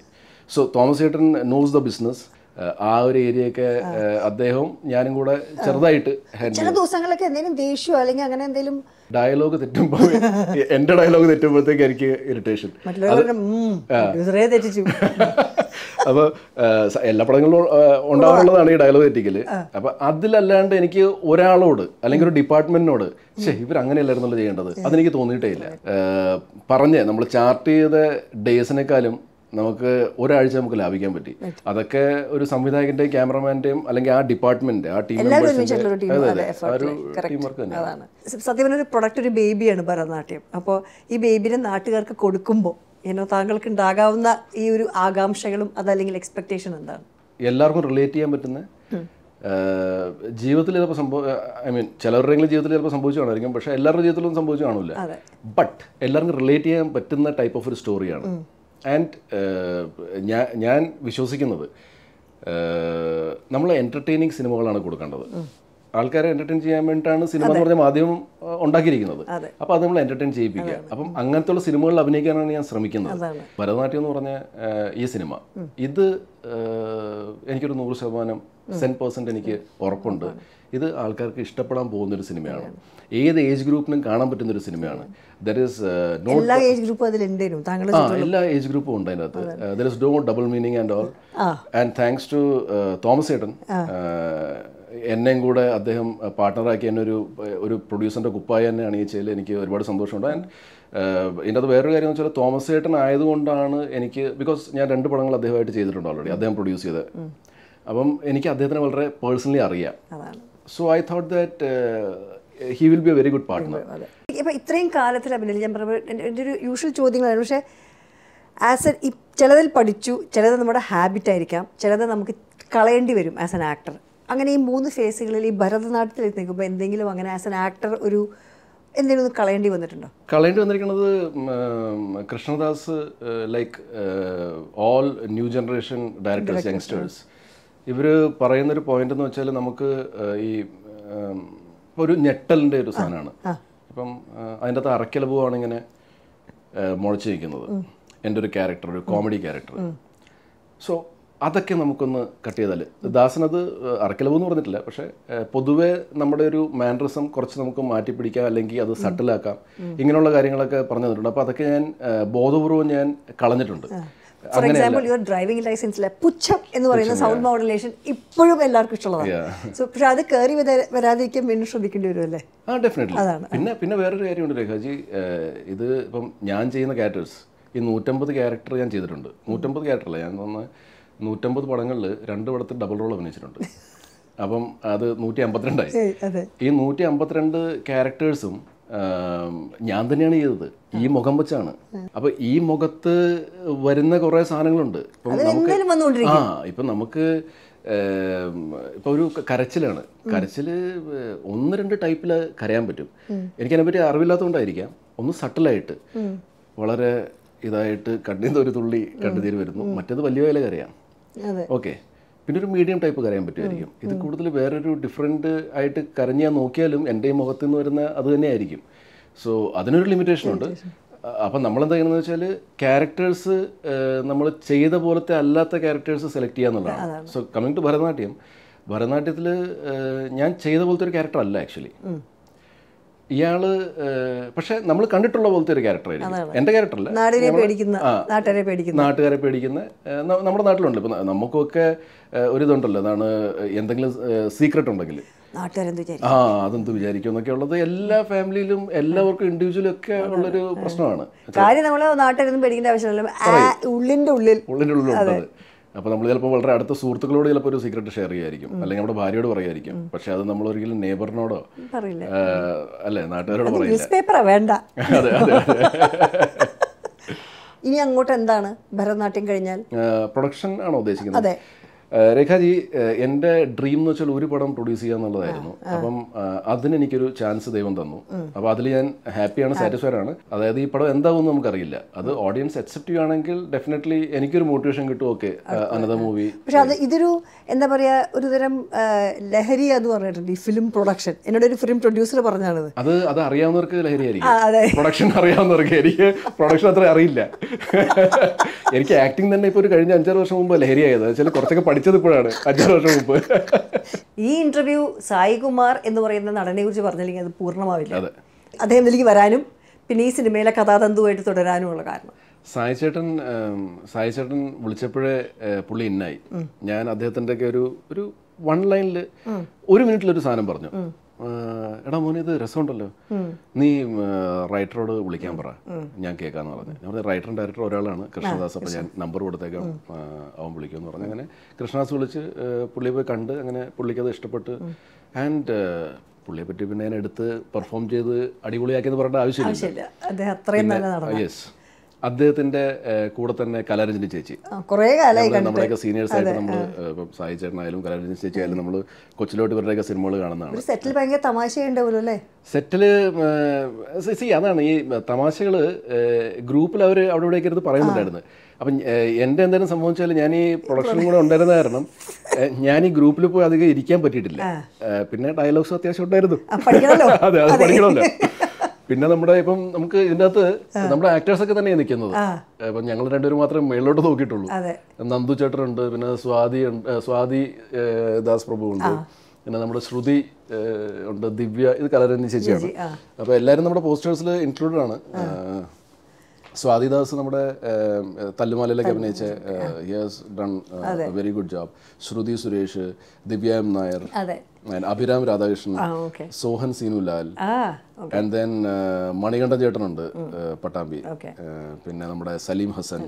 so Thomas ഏട്ടൻ നോസ് ദ ബിസിനസ് ആ ഒരു ഏരിയയൊക്കെ അദ്ദേഹവും ഞാനും കൂടെ ചെറുതായിട്ട് ചില ദിവസങ്ങളൊക്കെ എന്തെങ്കിലും ദേഷ്യമോ അല്ലെങ്കിൽ അങ്ങനെ എന്തെങ്കിലും ഡയലോഗ് തെറ്റുമ്പോ എന്റെ ഡയലോഗ് തെറ്റുമ്പോഴത്തേക്ക് എനിക്ക് ഇറിറ്റേഷൻ തെറ്റിച്ചു (laughs) അപ്പോൾ എല്ലാ പടങ്ങളിലും ഉണ്ടാവാനുള്ളതാണ് ഈ ഡയലോഗ് എത്തിക്കൽ അപ്പോൾ അതിലല്ലാണ്ട് എനിക്ക് ഒരാളോട് അല്ലെങ്കിൽ ഒരു ഡിപ്പാർട്ട്മെന്റിനോട് ശേ ഇവർ അങ്ങനെയല്ലായിരുന്നല്ലോ ചെയ്യേണ്ടത് അതെനിക്ക് തോന്നിയിട്ടേ ഇല്ല പറഞ്ഞേ നമ്മൾ ചാർട്ട് ചെയ്ത ഡേയ്സിനേക്കാളും നമുക്ക് ഒരാഴ്ച നമുക്ക് ലാഭിക്കാൻ പറ്റി അതൊക്കെ ഒരു സംവിധായകന്റെയും ക്യാമറമാന്റെയും അല്ലെങ്കിൽ ആ ഡിപ്പാർട്ട്മെന്റ് ആ ടീം സത്യം ഒരു പ്രൊഡക്റ്റ് ഒരു ബേബിയാണ് ഭരതനാട്യം അപ്പോൾ ഈ ബേബിനെ നാട്ടുകാർക്ക് കൊടുക്കുമ്പോൾ ഏനോ താങ്കൾക്ക് ഉണ്ടാകാവുന്ന ഈ ഒരു ആകാംക്ഷകളും അതല്ലെങ്കിൽ എക്സ്പെക്ടേഷൻ എന്താണ് എല്ലാവർക്കും റിലേറ്റ് ചെയ്യാൻ പറ്റുന്ന ജീവിതത്തിൽ ചിലപ്പോൾ സംഭവം ഐ മീൻ ചിലവരുടെയെങ്കിലും ജീവിതത്തിൽ ചിലപ്പോൾ സംഭവിച്ചു കാണുമായിരിക്കും പക്ഷേ എല്ലാവരുടെ ജീവിതത്തിലൊന്നും സംഭവിച്ചു കാണില്ല ബട്ട് എല്ലാവർക്കും റിലേറ്റ് ചെയ്യാൻ പറ്റുന്ന ടൈപ്പ് ഓഫ് ഒരു സ്റ്റോറിയാണ് ആൻഡ് uh, ഞാൻ ഞാൻ വിശ്വസിക്കുന്നത് uh, നമ്മൾ എൻ്റർടൈനിങ് സിനിമകളാണ് കൊടുക്കേണ്ടത് ആൾക്കാരെ എൻ്റർടൈൻ ചെയ്യാൻ വേണ്ടിയിട്ടാണ് സിനിമ എന്ന് പറഞ്ഞ മാധ്യമം ഉണ്ടാക്കിയിരിക്കുന്നത് അപ്പോൾ അത് നമ്മൾ എൻ്റർടൈൻ ചെയ്യിപ്പിക്കുക അപ്പം അങ്ങനത്തെയുള്ള സിനിമകളിൽ അഭിനയിക്കാനാണ് ഞാൻ ശ്രമിക്കുന്നത് ഭരതനാട്യം എന്ന് പറഞ്ഞ ഈ സിനിമ ഇത് എനിക്കൊരു നൂറ് ശതമാനം സെൻ പേഴ്സൻ്റ് എനിക്ക് ഉറപ്പുണ്ട് ഇത് ആൾക്കാർക്ക് ഇഷ്ടപ്പെടാൻ പോകുന്ന ഒരു സിനിമയാണ് ഏത് ഏജ് ഗ്രൂപ്പിനും കാണാൻ പറ്റുന്ന ഒരു സിനിമയാണ് uh, എല്ലാ ഏജ് ഗ്രൂപ്പും താങ്കൾ ഏജ് ഉണ്ട് അതിനകത്ത് there is though double meaning and all and thanks to Thomas ഏട്ടൻ എന്നെയും കൂടെ അദ്ദേഹം പാർട്ട്ണറാക്കി uh, എന്നെ ഒരു uh, ഒരു പ്രൊഡ്യൂസറിൻ്റെ കുപ്പായ തന്നെ അണിയിച്ചതിൽ എനിക്ക് ഒരുപാട് സന്തോഷമുണ്ട് ആൻഡ് എൻ്റെ അത് വേറൊരു കാര്യം എന്ന് വെച്ചാൽ തോമസ് ഏട്ടൻ ആയതുകൊണ്ടാണ് എനിക്ക് ബിക്കോസ് ഞാൻ രണ്ട് പടങ്ങൾ അദ്ദേഹമായിട്ട് ചെയ്തിട്ടുണ്ട് ഓൾറെഡി അദ്ദേഹം പ്രൊഡ്യൂസ് ചെയ്ത് അപ്പം എനിക്ക് അദ്ദേഹത്തിനെ വളരെ പേഴ്സണലി അറിയാം so I thought that he will be a very good partner ഇപ്പം ഇത്രയും കാലത്തിൽ അഭിനയിൽ ഞാൻ പറഞ്ഞു എൻ്റെ ഒരു യൂഷ്വൽ ചോദ്യങ്ങളാണ് പക്ഷേ ആസ് എ ചിലതിൽ പഠിച്ചു ചിലത് നമ്മുടെ ഹാബിറ്റ് ആയിരിക്കാം ചിലത് നമുക്ക് കളയേണ്ടി വരും ആസ് എൻ ആക്ടർ അങ്ങനെ ഈ മൂന്ന് ഫേസുകളിൽ ഈ ഭരതനാട്യത്തിൽ നിൽക്കുമ്പോൾ എന്തെങ്കിലും അങ്ങനെ ആസ് എൻ ആക്ടർ ഒരു എന്തെങ്കിലും കളയേണ്ടി വന്നിട്ടുണ്ടോ കളയേണ്ടി വന്നിരിക്കുന്നത് Krishnadas like all new generation directors youngsters ഇവർ പറയുന്നൊരു പോയിന്റ് എന്ന് വെച്ചാൽ നമുക്ക് ഈ ഒരു ഞെട്ടലിൻ്റെ ഒരു സാധനമാണ് ഇപ്പം അതിൻ്റെ അകത്ത് അറക്കൽ പൂവാണ് ഇങ്ങനെ മുളച്ചിരിക്കുന്നത് എൻ്റെ ഒരു ക്യാരക്ടർ ഒരു കോമഡി ക്യാരക്ടർ സോ അതൊക്കെ നമുക്കൊന്ന് കട്ട് ചെയ്താൽ ദാസനത് അറക്കലവ് എന്ന് പറഞ്ഞിട്ടില്ല പക്ഷേ പൊതുവേ നമ്മുടെ ഒരു മാൻഡ്രിസം കുറച്ച് നമുക്ക് മാറ്റി പിടിക്കാം അല്ലെങ്കിൽ അത് സട്ടിലാക്കാം ഇങ്ങനെയുള്ള കാര്യങ്ങളൊക്കെ പറഞ്ഞു തന്നിട്ടുണ്ട് അപ്പോൾ അതൊക്കെ ഞാൻ ബോധപൂർവം ഞാൻ കളഞ്ഞിട്ടുണ്ട് ഫോർ എക്സാമ്പിൾ യുവർ ഡ്രൈവിംഗ് ലൈസൻസിലെ പുച്ഛം എന്ന് പറയുന്ന സൗണ്ട് മോഡുലേഷൻ ഇപ്പോഴും എല്ലാവർക്കും ഇഷ്ടമുള്ളതാണ് സോ പക്ഷെ അത് കയറി വരാതിരിക്കാൻ വീണ്ടും ശ്രദ്ധിക്കേണ്ടി വരുമല്ലേ ആ ഡെഫിനറ്റ്ലി പിന്നെ പിന്നെ വേറൊരു കാര്യമുണ്ട് രേഖാജി ഇത് ഇപ്പം ഞാൻ ചെയ്യുന്ന ക്യാരക്ടേഴ്സ് ഈ നൂറ്റമ്പത് ക്യാരക്ടർ ഞാൻ ചെയ്തിട്ടുണ്ട് നൂറ്റമ്പത് ക്യാരക്ടറല്ല ഞാൻ തോന്നുന്ന നൂറ്റമ്പത് പടങ്ങളിൽ രണ്ട് പടത്തിൽ ഡബിൾ റോൾ അഭിനയിച്ചിട്ടുണ്ട് (laughs) അപ്പം അത് നൂറ്റി അമ്പത്തിരണ്ടായി ഈ നൂറ്റി അമ്പത്തിരണ്ട് ക്യാരക്ടേഴ്സും ഞാൻ തന്നെയാണ് ചെയ്തത് ഈ മുഖം വെച്ചാണ് അപ്പൊ ഈ മുഖത്ത് വരുന്ന കുറെ സാധനങ്ങളുണ്ട് ഇപ്പം നമുക്ക് ആ ഇപ്പൊ നമുക്ക് ഇപ്പൊ ഒരു കരച്ചിലാണ് കരച്ചില് ഒന്ന് രണ്ട് ടൈപ്പില് കരയാൻ പറ്റും പറ്റി അറിവില്ലാത്തതുകൊണ്ടായിരിക്കാം ഒന്ന് സട്ടിലായിട്ട് വളരെ ഇതായിട്ട് കണ്ണീന്ന് ഒരു തുള്ളി കണ്ണുതീര് വരുന്നു മറ്റേത് വലിയ വില കരയാം ഓക്കെ പിന്നെ ഒരു മീഡിയം ടൈപ്പ് കരയാൻ പറ്റുമായിരിക്കും ഇത് കൂടുതൽ വേറൊരു ഡിഫറെൻ്റ് ആയിട്ട് കരഞ്ഞാൽ നോക്കിയാലും എൻ്റെ മുഖത്ത് നിന്ന് വരുന്ന അത് തന്നെയായിരിക്കും സോ അതിനൊരു ലിമിറ്റേഷൻ ഉണ്ട് അപ്പം നമ്മളെന്താ ചെയ്യുന്നത് വെച്ചാൽ ക്യാരക്ടേഴ്സ് നമ്മൾ ചെയ്ത പോലത്തെ അല്ലാത്ത ക്യാരക്ടേഴ്സ് സെലക്ട് ചെയ്യുക എന്നുള്ളതാണ് സോ കമ്മിങ് ടു ഭരതനാട്യം ഭരതനാട്യത്തിൽ ഞാൻ ചെയ്ത പോലത്തെ ഒരു ക്യാരക്ടർ അല്ല ആക്ച്വലി ഇയാൾ പക്ഷെ നമ്മൾ കണ്ടിട്ടുള്ള പോലത്തെ ഒരു ക്യാരക്ടറായിരിക്കും എൻ്റെ ക്യാരക്ടറല്ല നാടിനെ പേടിക്കുന്ന നാട്ടുകാരെ പേടിക്കുന്ന പേടിക്കുന്ന നമ്മുടെ നാട്ടിലുണ്ട് ഇപ്പം നമുക്കൊക്കെ ഒരു ഇതുണ്ടല്ലോ അതാണ് എന്തെങ്കിലും സീക്രട്ട് ഉണ്ടെങ്കിൽ ആ അതെന്ത് വിചാരിക്കും എന്നൊക്കെ ഉള്ളത് എല്ലാ ഫാമിലിയിലും എല്ലാവർക്കും ഇൻഡിവിജ്വലും ഒക്കെ ഉള്ളൊരു പ്രശ്നമാണ് കാര്യം നമ്മൾ നാട്ടിലൊന്നും പേടിക്കേണ്ട ആവശ്യമില്ല ഉള്ളിൻ്റെ ഉള്ളിൽ ഉള്ളിൻ്റെ ഉള്ളിലുണ്ടത് അപ്പോൾ നമ്മൾ ചിലപ്പോൾ വളരെ അടുത്ത സുഹൃത്തുക്കളോട് ചിലപ്പോൾ ഒരു സീക്രട്ട് ഷെയർ ചെയ്യായിരിക്കും അല്ലെങ്കിൽ നമ്മുടെ ഭാര്യയോട് പറയായിരിക്കും പക്ഷെ അത് നമ്മൾ ഒരിക്കലും നേബറിനോടോ അല്ലേ നാട്ടുകാരോട് പറയില്ല വേണ്ട (laughs) അതെ അതെ (laughs) ഇനി അങ്ങോട്ട് എന്താണ് ഭരതനാട്യം കഴിഞ്ഞാൽ പ്രൊഡക്ഷൻ ആണോ ഉദ്ദേശിക്കുന്നത് അതെ രേഖാജി എന്റെ ഡ്രീം എന്ന് വെച്ചാൽ ഒരു പടം പ്രൊഡ്യൂസ് ചെയ്യുക എന്നുള്ളതായിരുന്നു അപ്പം അതിന് എനിക്കൊരു ചാൻസ് ദൈവം തന്നു അപ്പോൾ അതിൽ ഞാൻ ഹാപ്പിയാണ് സാറ്റിസ്ഫൈഡ് ആണ് അതായത് ഈ പടം എന്താവും നമുക്കറിയില്ല അത് ഓഡിയൻസ് അക്സെപ്റ്റ് ചെയ്യുകയാണെങ്കിൽ ഡെഫിനറ്റ്ലി എനിക്കൊരു മോട്ടിവേഷൻ കിട്ടും ഓക്കെ അനത മൂവി പക്ഷെ അത് ഇതൊരു എന്താ പറയാ ഒരു തരം ലഹരി എന്ന് പറഞ്ഞിട്ടുണ്ട് ഈ ഫിലിം പ്രൊഡക്ഷൻ എന്നോട് ഒരു ഫിലിം പ്രൊഡ്യൂസർ പറഞ്ഞാണ് അത് അത് അറിയാവുന്നവർക്ക് ലഹരി ആയിരിക്കും പ്രൊഡക്ഷൻ അറിയാവുന്നവർക്ക് എനിക്ക് പ്രൊഡക്ഷൻ അത്ര അറിയില്ല (laughs) എനിക്ക് ആക്ടിങ് തന്നെ ഇപ്പൊ ഒരു കഴിഞ്ഞ അഞ്ചാറ് വർഷം മുമ്പ് ആയത് ചില കുറച്ചൊക്കെ പഠിച്ചു പഠിച്ചത് ഇപ്പോഴാണ് അഞ്ചാറ് വർഷം മുമ്പ് ഈ ഇന്റർവ്യൂ സായികുമാർ എന്ന് പറയുന്ന നടനെ കുറിച്ച് പറഞ്ഞില്ലെങ്കിൽ അത് പൂർണ്ണമാവില്ല അദ്ദേഹം എനിക്ക് വരാനും പിന്നെ ഈ സിനിമയിലെ കഥാതന്തുവായിട്ട് ഉള്ള കാരണം സായി ചേട്ടൻ സായി ചേട്ടൻ വിളിച്ചപ്പോഴേ പുള്ളി ഇന്നായി ഞാൻ അദ്ദേഹത്തിൻ്റെ ഒക്കെ ഒരു ഒരു വൺ ലൈനിൽ ഒരു മിനിറ്റിലൊരു സാധനം പറഞ്ഞു എടാ മോനെ ഇത് രസമുണ്ടല്ലോ നീ റൈറ്ററോട് വിളിക്കാൻ പറ ഞാൻ കേൾക്കാന്ന് പറഞ്ഞു ഞാൻ പറഞ്ഞു റൈറ്ററും ഡയറക്ടർ ഒരാളാണ് കൃഷ്ണദാസ് അപ്പോൾ ഞാൻ നമ്പർ കൊടുത്തേക്കാം അവൻ വിളിക്കുമെന്ന് പറഞ്ഞു അങ്ങനെ കൃഷ്ണദാസ് വിളിച്ച് പുള്ളിയെ പോയി കണ്ട് അങ്ങനെ പുള്ളിക്കത് ഇഷ്ടപ്പെട്ട് ആൻഡ് പുള്ളിയെ പറ്റി പിന്നെ ഞാൻ എടുത്ത് പെർഫോം ചെയ്ത് അടിപൊളിയാക്കിയെന്ന് പറയേണ്ട ആവശ്യമില്ല യെസ് അദ്ദേഹത്തിന്റെ കൂടെ തന്നെ കലാരഞ്ജനി ചേച്ചി കുറേ നമ്മളൊക്കെ സീനിയേഴ്സ് ആയിട്ട് നമ്മൾ സായി ചേട്ടനായാലും കലാരഞ്ജനി ചേച്ചി ആയാലും നമ്മൾ കൊച്ചിലോട്ട് ഇവരുടെയൊക്കെ സിനിമകൾ കാണുന്നതാണ് സെറ്റിൽ ഭയങ്കര തമാശയുണ്ടാവുമല്ലോ അല്ലേ സെറ്റില് സി അതാണ് ഈ തമാശകള് ഗ്രൂപ്പിൽ അവർ അവിടെ ഇവിടെ എടുത്ത് പറയുന്നുണ്ടായിരുന്നു അപ്പം എൻ്റെ എന്തെങ്കിലും സംഭവിച്ചാൽ ഞാൻ ഈ പ്രൊഡക്ഷനും കൂടെ ഉണ്ടായിരുന്ന കാരണം ഞാൻ ഈ ഗ്രൂപ്പിൽ പോയി അധികം ഇരിക്കാൻ പറ്റിയിട്ടില്ല പിന്നെ ഡയലോഗ്സ് അത്യാവശ്യം ഉണ്ടായിരുന്നു (laughs) അതെ അത് പഠിക്കണമല്ലോ പിന്നെ നമ്മുടെ ഇപ്പം നമുക്ക് ഇതിനകത്ത് നമ്മുടെ ആക്ടേഴ്സ് ഒക്കെ തന്നെയാണ് നിൽക്കുന്നത് അപ്പം ഞങ്ങൾ രണ്ടുപേരും മാത്രമേ മേളിലോട്ട് നോക്കിയിട്ടുള്ളൂ നന്ദു ചേട്ടനുണ്ട് പിന്നെ സ്വാതി ഉണ്ട് സ്വാതി ദാസ് പ്രഭു ഉണ്ട് പിന്നെ നമ്മുടെ ശ്രുതി ഉണ്ട് ദിവ്യ ഇത് കലാരഞ്ജൻ ചേച്ചിയാണ് അപ്പോൾ എല്ലാവരും നമ്മുടെ പോസ്റ്റേഴ്സിൽ ഇൻക്ലൂഡഡ് ആണ് സ്വാതിദാസ് നമ്മുടെ തല്ലുമാലയിലേക്ക് അഭിനയിച്ച yes done very good job Shruthi Suresh Divya M Nair Abhiram Radhakrishnan Sohan Seenulal and then Manikandan ചേട്ടനുണ്ട് പട്ടാമ്പി പിന്നെ നമ്മുടെ സലീം ഹസൻ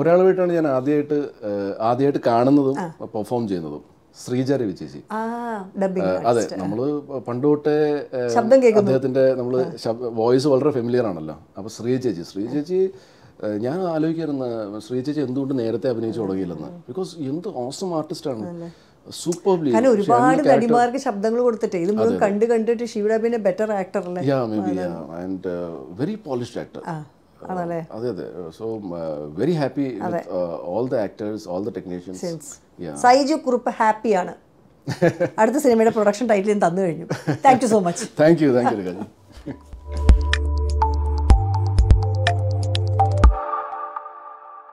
ഒരാളുമായിട്ടാണ് ഞാൻ ആദ്യമായിട്ട് ആദ്യമായിട്ട് കാണുന്നതും പെർഫോം ചെയ്യുന്നതും ശ്രീജ രവി ചേച്ചി അതെ നമ്മൾ പണ്ട് തൊട്ടേ അദ്ദേഹത്തിന്റെ നമ്മൾ വോയിസ് വളരെ ഫെമിലിയർ ആണല്ലോ അപ്പൊ ശ്രീ ചേച്ചി ശ്രീ ഞാൻ ആലോചിക്കായിരുന്നു ശ്രീചേച്ചി ചേച്ചി എന്തുകൊണ്ട് നേരത്തെ അഭിനയിച്ചു തുടങ്ങിയില്ലെന്ന് ബിക്കോസ് എന്ത് ഓസം ആർട്ടിസ്റ്റ് ആണ് സൂപ്പർലി കാരണം ഒരുപാട് നടിമാർക്ക് ശബ്ദങ്ങൾ കൊടുത്തിട്ട് ഇത് മുഴുവൻ കണ്ട് കണ്ടിട്ട് ഷീവിഡ ബെറ്റർ ആക്ടർ അല്ലേ yeah may and very polished actor ആണല്ലേ അതെ അതെ so very happy all the actors all the technicians Saiju Kurup ഹാപ്പിയാണ് (laughs) അടുത്ത സിനിമയുടെ പ്രൊഡക്ഷൻ ടൈറ്റിലും തന്നു കഴിഞ്ഞു thank you so much thank you thank U